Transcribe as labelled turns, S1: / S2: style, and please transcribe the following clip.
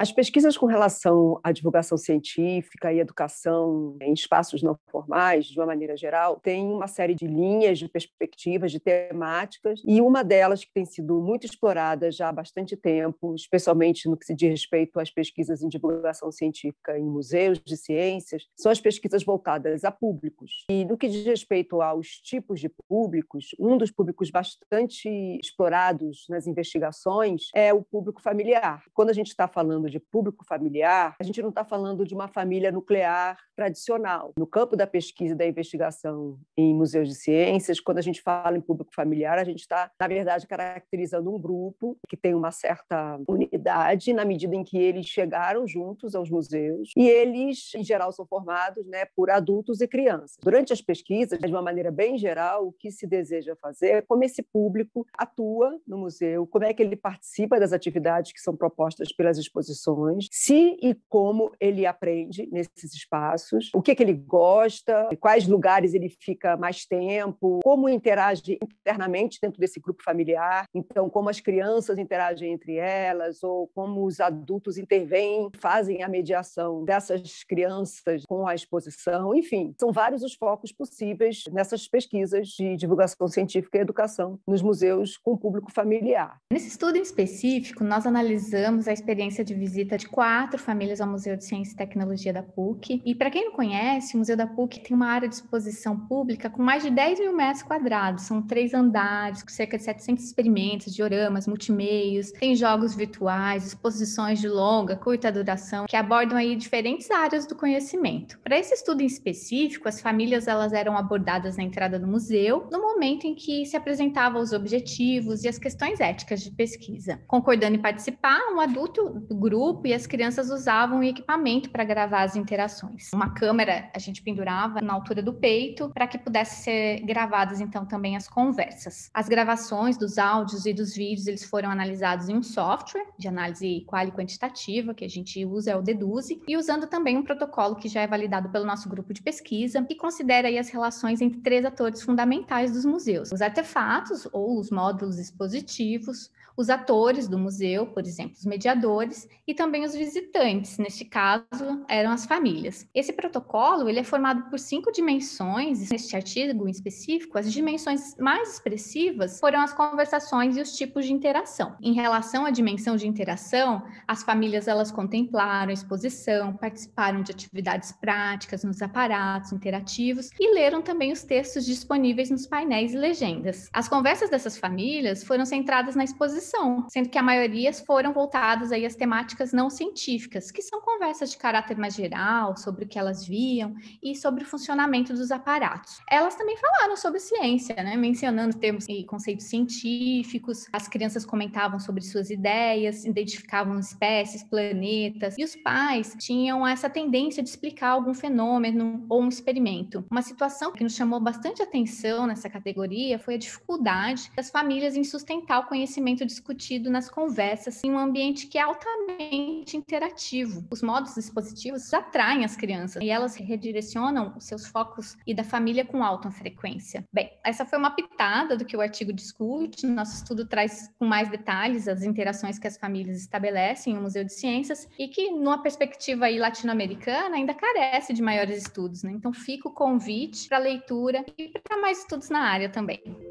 S1: As pesquisas com relação à divulgação científica e educação em espaços não formais, de uma maneira geral, têm uma série de linhas, de perspectivas, de temáticas, e uma delas que tem sido muito explorada já há bastante tempo, especialmente no que se diz respeito às pesquisas em divulgação científica em museus de ciências, são as pesquisas voltadas a públicos. E no que diz respeito aos tipos de públicos, um dos públicos bastante explorados nas investigações é o público familiar. Quando a gente está falando falando de público familiar, a gente não está falando de uma família nuclear tradicional. No campo da pesquisa e da investigação em museus de ciências, quando a gente fala em público familiar, a gente está, na verdade, caracterizando um grupo que tem uma certa unidade na medida em que eles chegaram juntos aos museus e eles, em geral, são formados né, por adultos e crianças. Durante as pesquisas, de uma maneira bem geral, o que se deseja fazer é como esse público atua no museu, como é que ele participa das atividades que são propostas pelas exposições condições, se e como ele aprende nesses espaços, o que, que ele gosta, quais lugares ele fica mais tempo, como interage internamente dentro desse grupo familiar, então como as crianças interagem entre elas ou como os adultos intervêm, fazem a mediação dessas crianças com a exposição, enfim, são vários os focos possíveis nessas pesquisas de divulgação científica e educação nos
S2: museus com público
S1: familiar.
S2: Nesse estudo em específico, nós analisamos a experiência de visita de quatro famílias ao Museu de Ciência e Tecnologia da PUC. E para quem não conhece, o Museu da PUC tem uma área de exposição pública com mais de 10 mil metros quadrados. São três andares, com cerca de 700 experimentos, dioramas, multimeios, tem jogos virtuais, exposições de longa, curta duração, que abordam aí diferentes áreas do conhecimento. Para esse estudo em específico, as famílias elas eram abordadas na entrada do museu, no momento em que se apresentavam os objetivos e as questões éticas de pesquisa. Concordando em participar, um adulto do grupo grupo e as crianças usavam equipamento para gravar as interações. Uma câmera a gente pendurava na altura do peito para que pudesse ser gravadas então também as conversas. As gravações dos áudios e dos vídeos eles foram analisados em um software de análise e quantitativa que a gente usa é o Deduze e usando também um protocolo que já é validado pelo nosso grupo de pesquisa que considera as relações entre três atores fundamentais dos museus: os artefatos ou os módulos expositivos, os atores do museu, por exemplo, os mediadores, e também os visitantes, neste caso eram as famílias. Esse protocolo ele é formado por cinco dimensões, neste artigo em específico, as dimensões mais expressivas foram as conversações e os tipos de interação. Em relação à dimensão de interação, as famílias elas contemplaram a exposição, participaram de atividades práticas nos aparatos interativos e leram também os textos disponíveis nos painéis e legendas. As conversas dessas famílias foram centradas na exposição, sendo que a maioria foram voltadas aí às temáticas não científicas, que são conversas de caráter mais geral, sobre o que elas viam e sobre o funcionamento dos aparatos. Elas também falaram sobre ciência, né? mencionando termos e conceitos científicos, as crianças comentavam sobre suas ideias, identificavam espécies, planetas, e os pais tinham essa tendência de explicar algum fenômeno ou um experimento. Uma situação que nos chamou bastante atenção nessa categoria foi a dificuldade das famílias em sustentar o conhecimento discutido nas conversas em um ambiente que é altamente interativo. Os modos dispositivos atraem as crianças e elas redirecionam os seus focos e da família com alta frequência. Bem, essa foi uma pitada do que o artigo discute. Nosso estudo traz com mais detalhes as interações que as famílias estabelecem no Museu de Ciências e que, numa perspectiva latino-americana, ainda carece de maiores estudos. Né? Então, fica o convite para leitura e para mais estudos na área também.